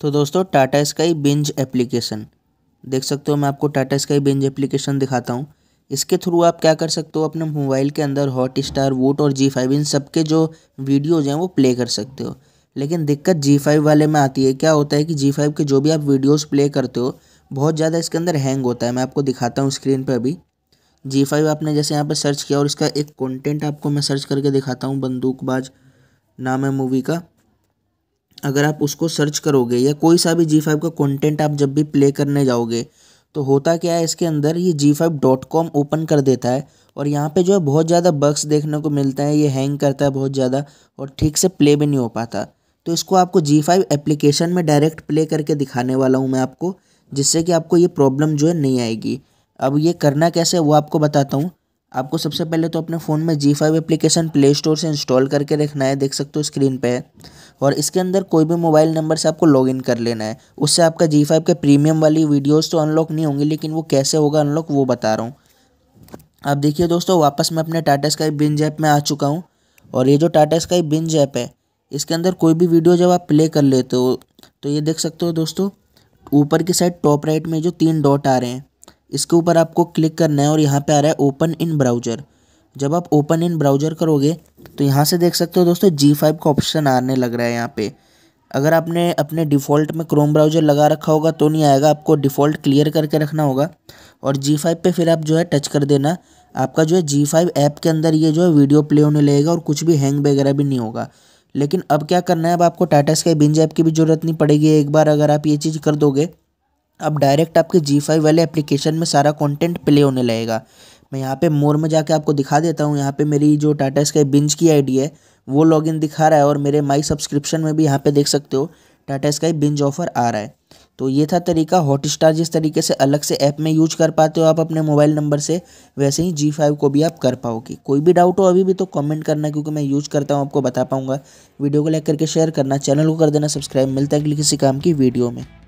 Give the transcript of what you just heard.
तो दोस्तों Tata Sky binge application देख सकते हो मैं आपको टाटा स्काई बिंज एप्लीकेशन दिखाता हूँ इसके थ्रू आप क्या कर सकते हो अपने मोबाइल के अंदर हॉट स्टार वोट और जी फाइव इन सबके जो वीडियोज़ हैं वो प्ले कर सकते हो लेकिन दिक्कत जी फाइव वाले में आती है क्या होता है कि जी फाइव के जो भी आप वीडियोज़ प्ले करते हो बहुत ज़्यादा इसके अंदर हैंग होता है मैं आपको दिखाता हूँ स्क्रीन पर अभी जी फाइव आपने जैसे यहाँ पर सर्च किया और इसका एक कॉन्टेंट आपको मैं सर्च करके दिखाता हूँ बंदूकबाज नाम है मूवी का अगर आप उसको सर्च करोगे या कोई सा भी जी फाइव का कंटेंट आप जब भी प्ले करने जाओगे तो होता क्या है इसके अंदर ये Zee five dot com open कर देता है और यहाँ पे जो है बहुत ज़्यादा बग्स देखने को मिलता है ये हैंग करता है बहुत ज़्यादा और ठीक से प्ले भी नहीं हो पाता तो इसको आपको जी फाइव एप्लीकेशन में डायरेक्ट प्ले करके दिखाने वाला हूँ मैं आपको जिससे कि आपको ये प्रॉब्लम जो है नहीं आएगी अब ये करना कैसे है वो आपको बताता हूँ आपको सबसे पहले तो अपने फ़ोन में Zee five application play store से इंस्टॉल करके रखना है देख सकते हो स्क्रीन पर और इसके अंदर कोई भी मोबाइल नंबर से आपको लॉग कर लेना है उससे आपका जी फाइव के प्रीमियम वाली वीडियोस तो अनलॉक नहीं होंगी लेकिन वो कैसे होगा अनलॉक वो बता रहा हूँ अब देखिए दोस्तों वापस मैं अपने टाटा स्काई बिंज ऐप में आ चुका हूँ और ये जो टाटा स्काई बिंज ऐप है इसके अंदर कोई भी वीडियो जब आप प्ले कर लेते हो तो ये देख सकते हो दोस्तों ऊपर की साइड टॉप राइट में जो तीन डॉट आ रहे हैं इसके ऊपर आपको क्लिक करना है और यहाँ पे आ रहा है ओपन इन ब्राउजर जब आप ओपन इन ब्राउज़र करोगे तो यहाँ से देख सकते हो दोस्तों जी फाइव का ऑप्शन आने लग रहा है यहाँ पे अगर आपने अपने डिफ़ॉल्ट में क्रोम ब्राउज़र लगा रखा होगा तो नहीं आएगा आपको डिफ़ॉल्ट क्लियर करके रखना होगा और जी फाइव पर फिर आप जो है टच कर देना आपका जो है जी फाइव ऐप के अंदर ये जो है वीडियो प्ले होने लगेगा और कुछ भी हैंग वगैरह भी नहीं होगा लेकिन अब क्या करना है अब आपको टाटा स्काई बिंज ऐप की भी ज़रूरत नहीं पड़ेगी एक बार अगर आप ये चीज़ कर दोगे अब डायरेक्ट आपके जी फाइव वाले एप्लीकेशन में सारा कंटेंट प्ले होने लगेगा मैं यहाँ पे मोर में जाके आपको दिखा देता हूँ यहाँ पे मेरी जो टाटा स्काई बिंज की आईडी है वो लॉगिन दिखा रहा है और मेरे माई सब्सक्रिप्शन में भी यहाँ पे देख सकते हो टाटा स्काई बिंज ऑफर आ रहा है तो ये था तरीका हॉटस्टार जिस तरीके से अलग से ऐप में यूज कर पाते हो आप अपने मोबाइल नंबर से वैसे ही जी फाइव को भी आप कर पाओगे कोई भी डाउट हो अभी भी तो कमेंट करना क्योंकि मैं यूज करता हूँ आपको बता पाऊंगा वीडियो को लाइक करके शेयर करना चैनल को कर देना सब्सक्राइब मिलता है किसी काम की वीडियो में